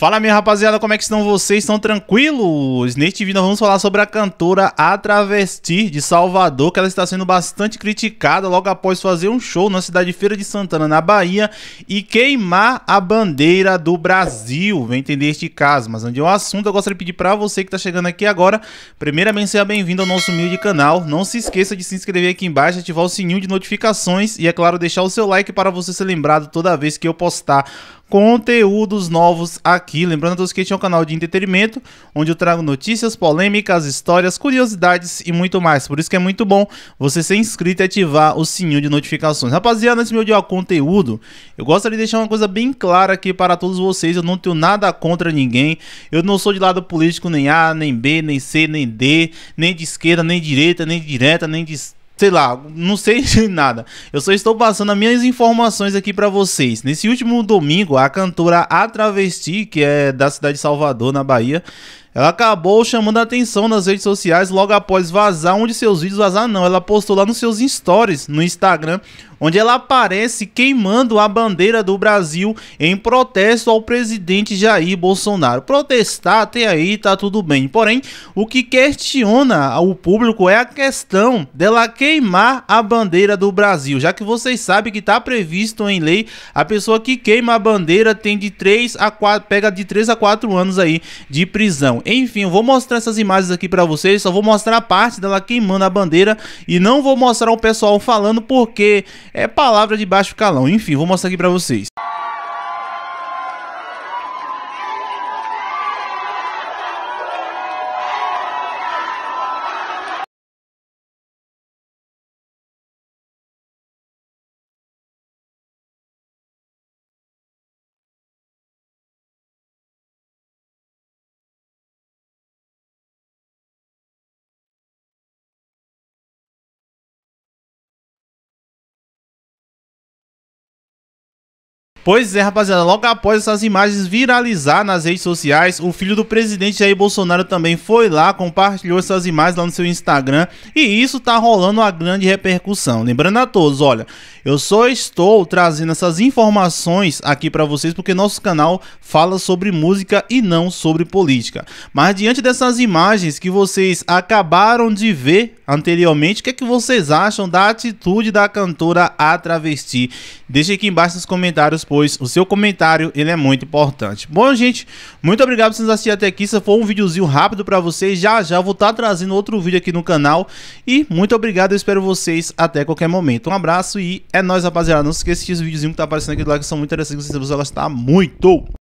Fala minha rapaziada, como é que estão vocês? Estão tranquilos? Neste vídeo nós vamos falar sobre a cantora A Travesti de Salvador, que ela está sendo bastante criticada logo após fazer um show na cidade de Feira de Santana, na Bahia, e queimar a bandeira do Brasil. Vem entender este caso, mas onde é o um assunto, eu gostaria de pedir para você que está chegando aqui agora, primeiramente seja bem-vindo ao nosso humilde canal. Não se esqueça de se inscrever aqui embaixo, ativar o sininho de notificações e, é claro, deixar o seu like para você ser lembrado toda vez que eu postar conteúdos novos aqui. Lembrando a todos que este é um canal de entretenimento, onde eu trago notícias, polêmicas, histórias, curiosidades e muito mais. Por isso que é muito bom você ser inscrito e ativar o sininho de notificações. Rapaziada, nesse meu dia é conteúdo, eu gostaria de deixar uma coisa bem clara aqui para todos vocês. Eu não tenho nada contra ninguém. Eu não sou de lado político nem A, nem B, nem C, nem D, nem de esquerda, nem direita, nem direta, nem de sei lá, não sei de nada. Eu só estou passando as minhas informações aqui para vocês. Nesse último domingo, a cantora A Travesti, que é da cidade de Salvador, na Bahia, ela acabou chamando a atenção nas redes sociais logo após vazar um de seus vídeos. Vazar não, ela postou lá nos seus stories no Instagram onde ela aparece queimando a bandeira do Brasil em protesto ao presidente Jair Bolsonaro. Protestar até aí tá tudo bem, porém, o que questiona o público é a questão dela queimar a bandeira do Brasil, já que vocês sabem que está previsto em lei a pessoa que queima a bandeira tem de 3 a 4, pega de 3 a 4 anos aí de prisão. Enfim, eu vou mostrar essas imagens aqui para vocês, só vou mostrar a parte dela queimando a bandeira e não vou mostrar o pessoal falando porque é palavra de baixo calão. Enfim, vou mostrar aqui pra vocês. Pois é, rapaziada, logo após essas imagens viralizar nas redes sociais, o filho do presidente Jair Bolsonaro também foi lá, compartilhou essas imagens lá no seu Instagram e isso tá rolando uma grande repercussão. Lembrando a todos, olha, eu só estou trazendo essas informações aqui para vocês porque nosso canal fala sobre música e não sobre política. Mas diante dessas imagens que vocês acabaram de ver, anteriormente. O que, é que vocês acham da atitude da cantora a travesti? Deixe aqui embaixo nos comentários, pois o seu comentário ele é muito importante. Bom, gente, muito obrigado por vocês assistirem até aqui. Isso foi um videozinho rápido para vocês. Já já vou estar tá trazendo outro vídeo aqui no canal. E muito obrigado, eu espero vocês até qualquer momento. Um abraço e é nóis, rapaziada. Não se esqueça que esse videozinho que tá aparecendo aqui do lado que são muito interessantes, vocês vão gostar muito.